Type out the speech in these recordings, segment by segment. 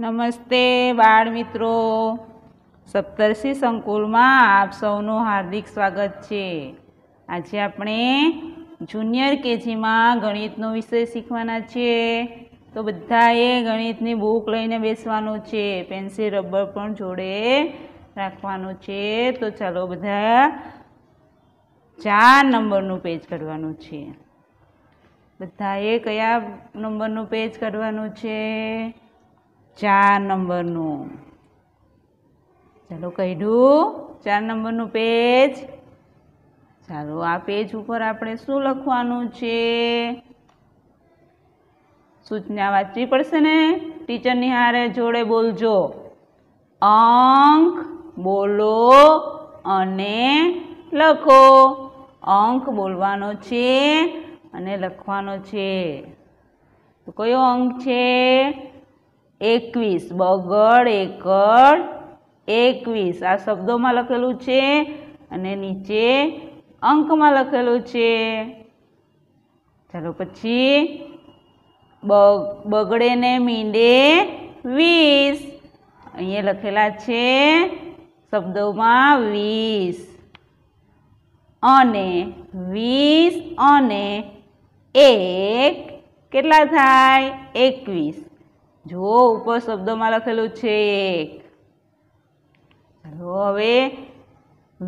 નમસ્તે બાળ મિત્રો સપ્તર્ષિ સંકુલમાં આપ સૌનું હાર્દિક સ્વાગત છે આજે આપણે જુનિયર કેજીમાં ગણિતનો વિષય શીખવાના છે તો બધાએ ગણિતની બુક લઈને બેસવાનું છે પેન્સિલ રબર પણ જોડે રાખવાનું છે તો ચાલો બધા ચાર નંબરનું પેજ કરવાનું છે બધાએ કયા નંબરનું પેજ કરવાનું છે ચાર નંબરનું ચાલો કાઢ્યું ચાર નંબરનું પેજ ચાલો આ પેજ ઉપર આપણે શું લખવાનું છે સૂચના વાંચવી પડશે ને ટીચરની હારે જોડે બોલજો અંક બોલો અને લખો અંક બોલવાનો છે અને લખવાનો છે તો કયો અંક છે એકવીસ બગડ એકડ એકવીસ આ શબ્દોમાં લખેલું છે અને નીચે અંકમાં લખેલું છે ચાલો પછી બગડે ને મીંડે વીસ અહીંયા લખેલા છે શબ્દોમાં વીસ અને વીસ અને એક કેટલા થાય એકવીસ જો ઉપર શબ્દમાં લખેલું છે એક હવે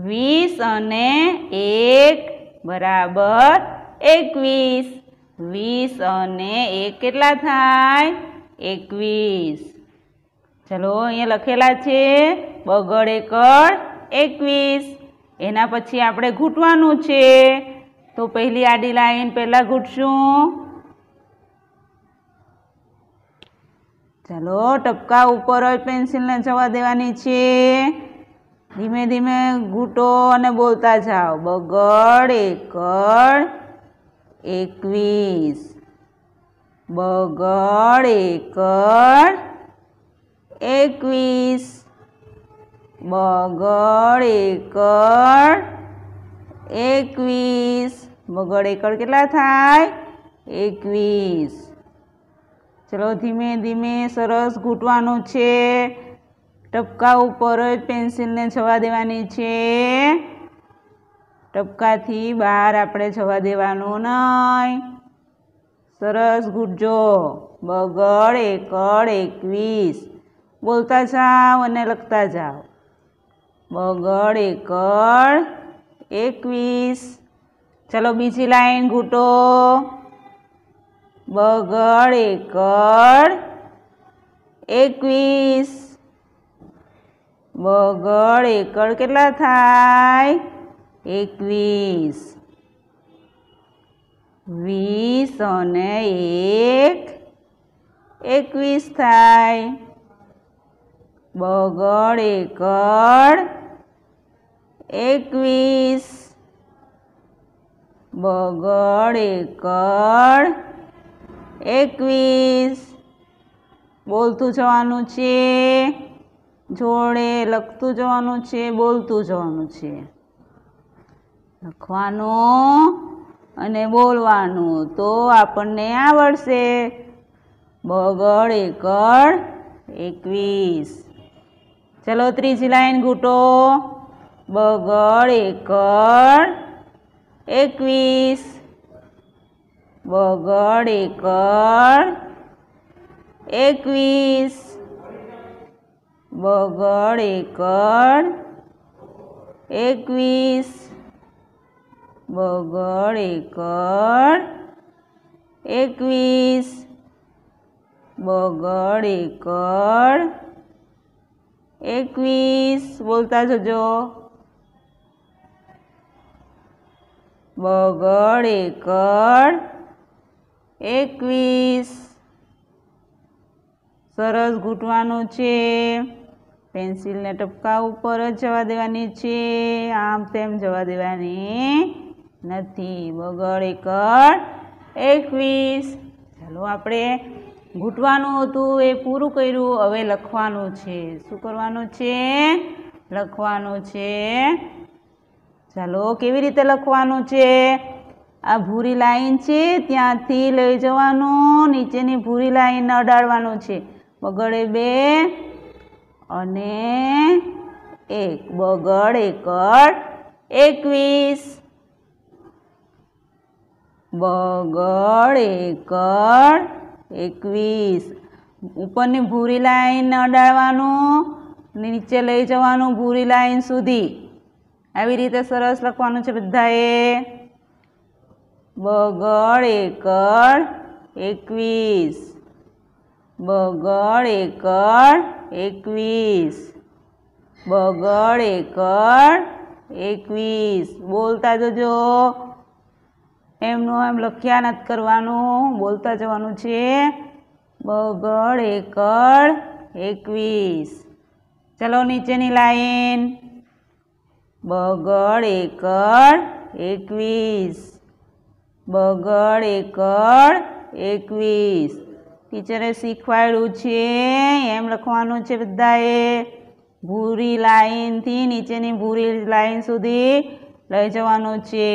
વીસ અને એક બરાબર એકવીસ વીસ અને એક કેટલા થાય એકવીસ ચલો અહીંયા લખેલા છે બગડ એકડ એકવીસ એના પછી આપણે ઘૂંટવાનું છે તો પહેલી આડી લાઈન પહેલાં ઘૂંટશું ચાલો ટપકા ઉપર જ પેન્સિલને જવા દેવાની છે ધીમે ધીમે ઘૂંટો અને બોલતા જાઓ બગડ એકડ એકવીસ બગડ એકડ એકવીસ બગડ એકડ એકવીસ બગડ એકડ કેટલા થાય એકવીસ ચલો ધીમે ધીમે સરસ ઘૂંટવાનું છે ટપકા ઉપર જ પેન્સિલને જવા દેવાની છે ટપકાથી બહાર આપણે જવા દેવાનું નહીં સરસ ઘૂંટજો બગડ એકડ એકવીસ બોલતા જાઓ અને લખતા જાઓ બગડ એકડ એકવીસ ચલો બીજી લાઈન ઘૂંટો બગડ એકડ એકવીસ બગડ એકડ કેટલા થાય એકવીસ વીસ અને એક એકવીસ થાય બગડ એકડ એકવીસ બગડ એકડ એકવીસ બોલતું જવાનું છે જોડે લખતું જવાનું છે બોલતું જવાનું છે લખવાનું અને બોલવાનું તો આપણને આવડશે બગડ એકડ એકવીસ ચલો ત્રીજી લાઈન ઘૂંટો બગડ એકડ એકવીસ બગડ એકર એકવીસ બગડ એકર એકવીસ બગડ એકર એકવીસ બગડ એકર એકવીસ બોલતા જજો બગડ એકર એકવીસ સરસ ઘૂંટવાનું છે પેન્સિલને ટપકા ઉપર જ જવા દેવાની છે આમ તેમ જવા દેવાની નથી બગડ એકડ એકવીસ ચાલો આપણે ઘૂંટવાનું હતું એ પૂરું કર્યું હવે લખવાનું છે શું કરવાનું છે લખવાનું છે ચાલો કેવી રીતે લખવાનું છે આ ભૂરી લાઈન છે ત્યાંથી લઈ જવાનું નીચેની ભૂરી લાઈન અડાડવાનું છે બગડે બે અને એક બગડ એકડ એકવીસ બગડ એકડ એકવીસ ઉપરની ભૂરી લાઈન અડાડવાનું નીચે લઈ જવાનું ભૂરી લાઈન સુધી આવી રીતે સરસ લખવાનું છે બધાએ બગડ એકર એકવીસ બગડ એકર એકવીસ બગડ એકર એકવીસ બોલતા જજો એમનું એમ લખ્યા નથી કરવાનું બોલતા જવાનું છે બગડ એકડ એકવીસ ચલો નીચેની લાઈન બગડ એકર એકવીસ બગડ એકડ એકવીસ ટીચરે શીખવાડ્યું છે એમ લખવાનું છે બધાએ ભૂરી લાઈનથી નીચેની ભૂરી લાઈન સુધી લઈ જવાનું છે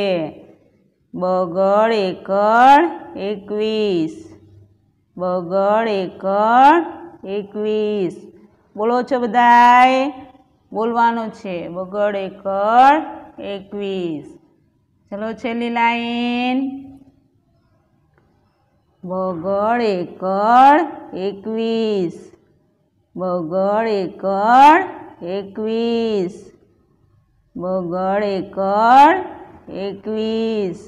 બગડ એકડ એકવીસ બગડ એકડ એકવીસ બોલો છો બધાએ બોલવાનું છે બગડ એકડ એકવીસ ચલો છેલ્લી લાઈન બગડ એકડ એકવીસ બગડ એકડ એકવીસ બગડ એકળ એકવીસ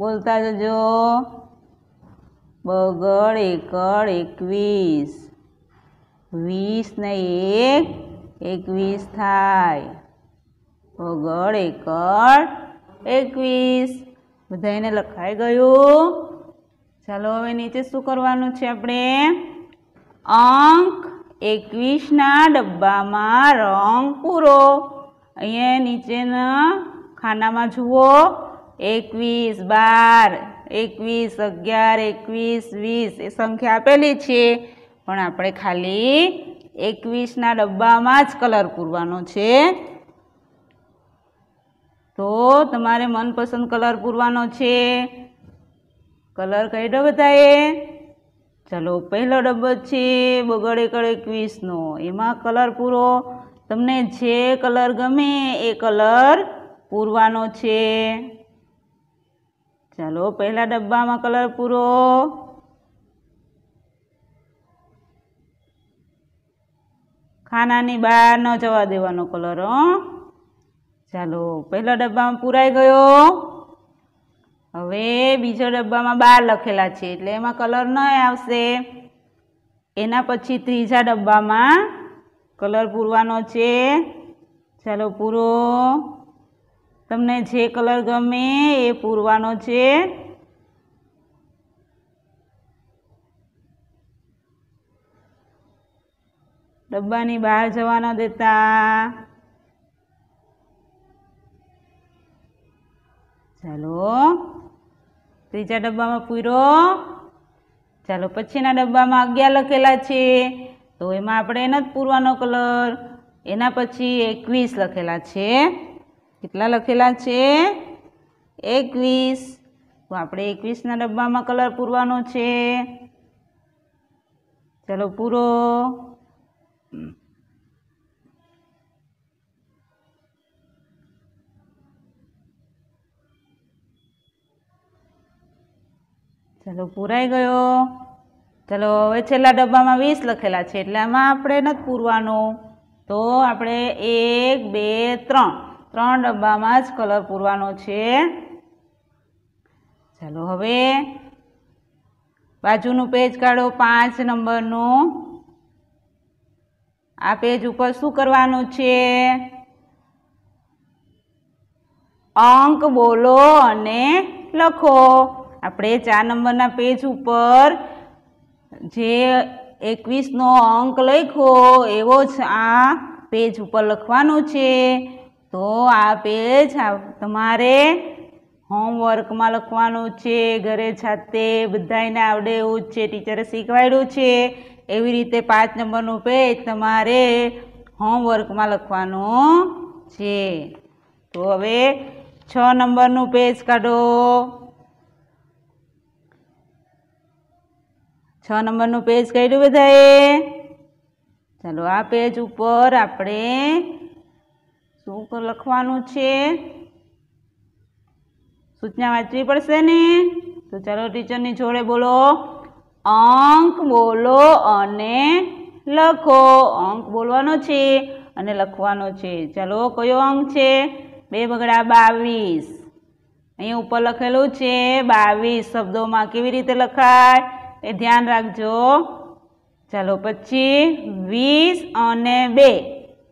બોલતા જજો બગડ એકડ એકવીસ વીસ ને એક એકવીસ થાય બગડ એકડ એકવીસ બધા એને લખાઈ ગયું ચાલો હવે નીચે શું કરવાનું છે આપણે અંક એકવીસના ડબ્બામાં રંગ પૂરો અહીંયા નીચેના ખાનામાં જુઓ એકવીસ બાર એકવીસ અગિયાર એકવીસ વીસ એ સંખ્યા આપેલી છે પણ આપણે ખાલી એકવીસના ડબ્બામાં જ કલર પૂરવાનો છે તો તમારે મનપસંદ કલર પૂરવાનો છે કલર કઈ બધાએ ચલો પહેલો ડબ્બો છે બગડ એકડ એકવીસનો એમાં કલર પૂરો તમને જે કલર ગમે એ કલર પૂરવાનો છે ચાલો પહેલા ડબ્બામાં કલર પૂરો ખાનાની બહાર ન જવા દેવાનો કલર હં ચાલો પહેલા ડબ્બામાં પૂરાઈ ગયો હવે બીજો ડબ્બામાં બાર લખેલા છે એટલે એમાં કલર ન આવશે એના પછી ત્રીજા ડબ્બામાં કલર પૂરવાનો છે ચાલો પૂરો તમને જે કલર ગમે એ પૂરવાનો છે ડબ્બાની બહાર જવા ન દેતા ચાલો ત્રીજા ડબ્બામાં પૂરો ચાલો પછીના ડબ્બામાં અગિયાર લખેલા છે તો એમાં આપણે એને જ પૂરવાનો કલર એના પછી એકવીસ લખેલા છે કેટલા લખેલા છે એકવીસ તો આપણે એકવીસના ડબ્બામાં કલર પૂરવાનો છે ચાલો પૂરો ચલો પૂરાઈ ગયો ચલો હવે છેલ્લા ડબ્બામાં વીસ લખેલા છે એટલે આમાં આપણે નથી પૂરવાનું તો આપણે એક બે ત્રણ ત્રણ ડબ્બામાં જ કલર પૂરવાનો છે ચાલો હવે બાજુનું પેજ કાઢો પાંચ નંબરનું આ પેજ ઉપર શું કરવાનું છે અંક બોલો અને લખો આપણે ચાર નંબરના પેજ ઉપર જે એકવીસનો અંક લખ્યો એવો જ આ પેજ ઉપર લખવાનો છે તો આ પેજ તમારે હોમવર્કમાં લખવાનું છે ઘરે જાતે બધાને આવડે એવું છે ટીચરે શીખવાડ્યું છે એવી રીતે પાંચ નંબરનું પેજ તમારે હોમવર્કમાં લખવાનું છે તો હવે છ નંબરનું પેજ કાઢો છ નંબરનું પેજ કર્યું બધાએ ચાલો આ પેજ ઉપર આપણે શું લખવાનું છે સૂચના વાંચવી પડશે ને તો ચાલો ટીચરની જોડે બોલો અંક બોલો અને લખો અંક બોલવાનો છે અને લખવાનો છે ચાલો કયો અંક છે બે બગડા બાવીસ અહીં ઉપર લખેલું છે બાવીસ શબ્દોમાં કેવી રીતે લખાય એ ધ્યાન રાખજો ચાલો પછી વીસ અને બે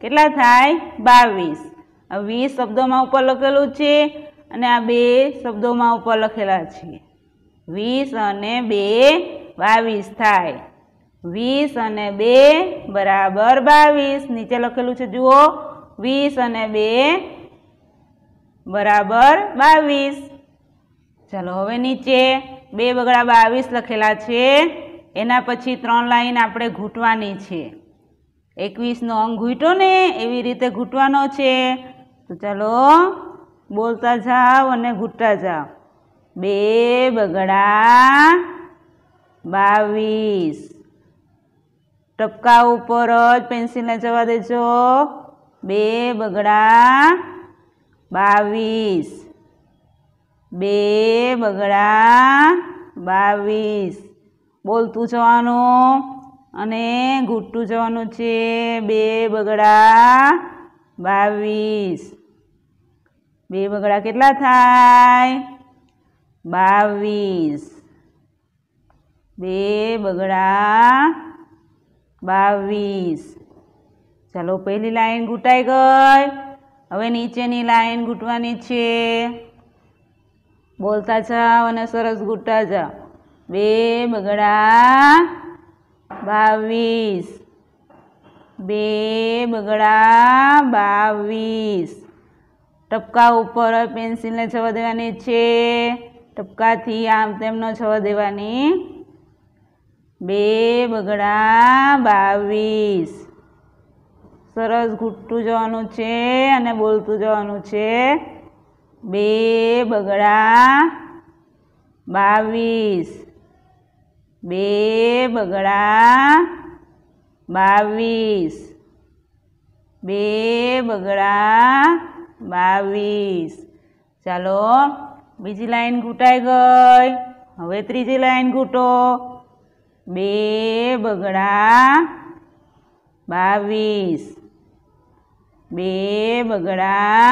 કેટલા થાય બાવીસ આ વીસ શબ્દોમાં ઉપર લખેલું છે અને આ બે શબ્દોમાં ઉપર લખેલા છે વીસ અને બે બાવીસ થાય વીસ અને બે બરાબર બાવીસ નીચે લખેલું છે જુઓ વીસ અને બે બરાબર બાવીસ ચાલો હવે નીચે બે બગડા બાવીસ લખેલા છે એના પછી ત્રણ લાઈન આપણે ઘૂંટવાની છે એકવીસનો અંગ ઘૂંટો ને એવી રીતે ઘૂંટવાનો છે તો ચાલો બોલતા જાઓ અને ઘૂંટતા જાઓ બે બગડા બાવીસ ટપકા ઉપર જ પેન્સિલને જવા દેજો બે બગડા બાવીસ બે બગડા બાવીસ બોલતું જવાનું અને ઘૂંટું જવાનું છે બે બગડા બાવીસ બે બગડા કેટલા થાય બાવીસ બે બગડા બાવીસ ચાલો પહેલી લાઈન ઘૂંટાઈ ગઈ હવે નીચેની લાઈન ઘૂંટવાની છે બોલતા જાઓ અને સરસ ઘૂંટતા જાઓ બે બગડા બાવીસ બે બગડા બાવીસ ટપકા ઉપર પેન્સિલને જવા દેવાની છે ટપકાથી આમ તેમનો જવા દેવાની બે બગડા બાવીસ સરસ ઘૂંટતું જવાનું છે અને બોલતું જવાનું છે બે બગડા બાવીસ બે બગડા બાવીસ બે બગડા બાવીસ ચાલો બીજી લાઈન ઘૂંટાઈ ગઈ હવે ત્રીજી લાઈન ઘૂંટો બે બગડા બાવીસ બે બગડા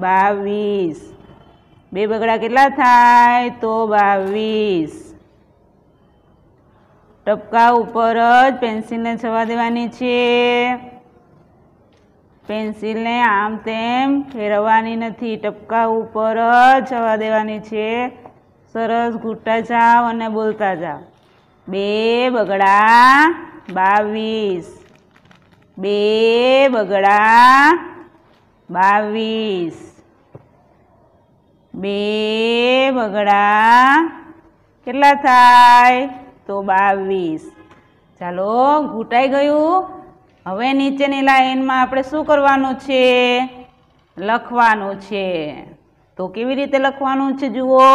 બાવીસ બે બગડા કેટલા થાય તો બાવીસ ટપકા ઉપર જ પેન્સિલને છવા દેવાની છે પેન્સિલને આમ તેમ ફેરવવાની નથી ટપકા ઉપર જ છવા દેવાની છે સરસ ઘૂંટતા જાઓ અને બોલતા જાઓ બે બગડા બાવીસ બે બગડા બાવીસ બે બગડા કેટલા થાય તો બાવીસ ચાલો ઘૂંટાઈ ગયું હવે નીચેની લાઈનમાં આપણે શું કરવાનું છે લખવાનું છે તો કેવી રીતે લખવાનું છે જુઓ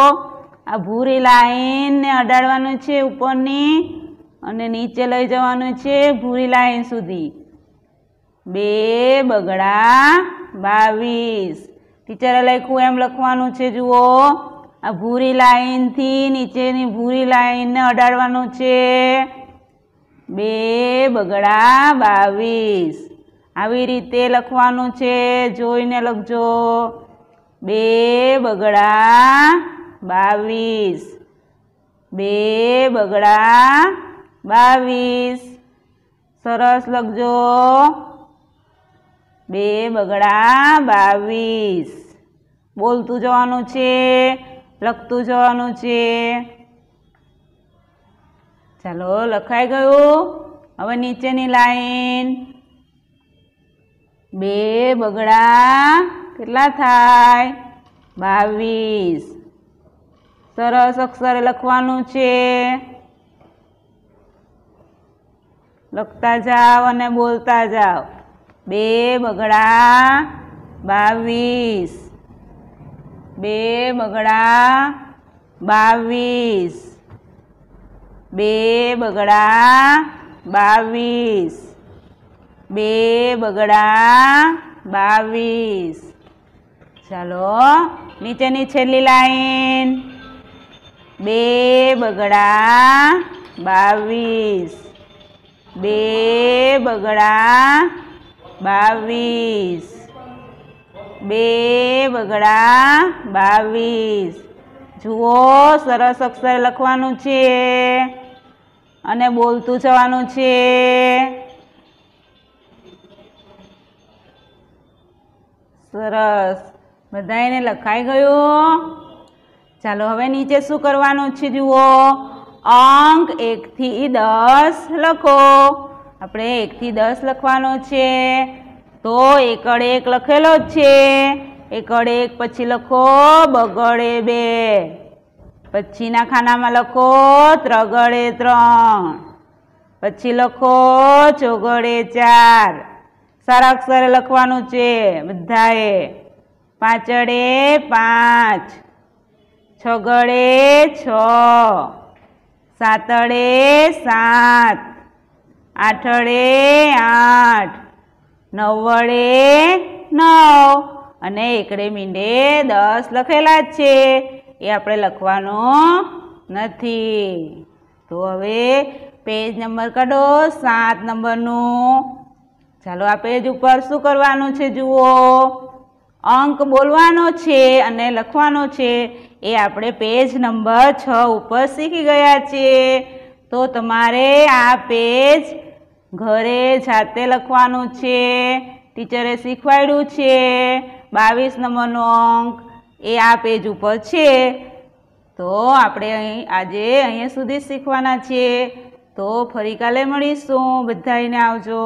આ ભૂરી લાઈનને અડાડવાનું છે ઉપરની અને નીચે લઈ જવાનું છે ભૂરી લાઈન સુધી બે બગડા બાવીસ ટીચરે લખ્યું એમ લખવાનું છે જુઓ આ ભૂરી લાઈનથી નીચેની ભૂરી લાઈનને અડાડવાનું છે બે બગડા બાવીસ આવી રીતે લખવાનું છે જોઈને લખજો બે બગડા બાવીસ બે બગડા બાવીસ સરસ લખજો બે બગડા બાવીસ બોલતું જવાનું છે લખતું જવાનું છે ચાલો લખાઈ ગયું હવે નીચેની લાઈન બે બગડા કેટલા થાય બાવીસ સરસ અક્ષરે લખવાનું છે લખતા જાઓ અને બોલતા જાઓ બે બગડા બાવીસ બે બગડા બાવીસ બે બગડા બાવીસ બે બગડા બાવીસ ચાલો નીચેની છેલ્લી લાઈન બે બગડા બાવીસ બે બગડા બાવીસ બે બગડા બાવીસ જુઓ સરસ અક્ષર લખવાનું છે અને બોલતું જવાનું છે સરસ બધા એને લખાઈ ગયું ચાલો હવે નીચે શું કરવાનું છે જુઓ અંક એકથી દસ લખો આપણે એકથી દસ લખવાનો છે તો એકડ એક લખેલો જ છે એકડ એક પછી લખો બગડે બે પછીના ખાનામાં લખો ત્રગડે ત્રણ પછી લખો ચોગડે ચાર સારા અક્ષરે લખવાનું છે બધાએ પાંચડે પાંચ છગડે છ સાતડે સાત આઠડે આઠ નવ્વડે નવ અને એકડે મીંડે દસ લખેલા જ છે એ આપણે લખવાનો નથી તો હવે પેજ નંબર કાઢો સાત નંબરનું ચાલો આ પેજ ઉપર શું કરવાનું છે જુઓ અંક બોલવાનો છે અને લખવાનો છે એ આપણે પેજ નંબર છ ઉપર શીખી ગયા છીએ તો તમારે આ પેજ ઘરે જાતે લખવાનું છે ટીચરે શીખવાડ્યું છે બાવીસ નંબરનો અંક એ આ પેજ ઉપર છે તો આપણે અહીં આજે અહીંયા સુધી શીખવાના છીએ તો ફરી કાલે મળીશું બધાને આવજો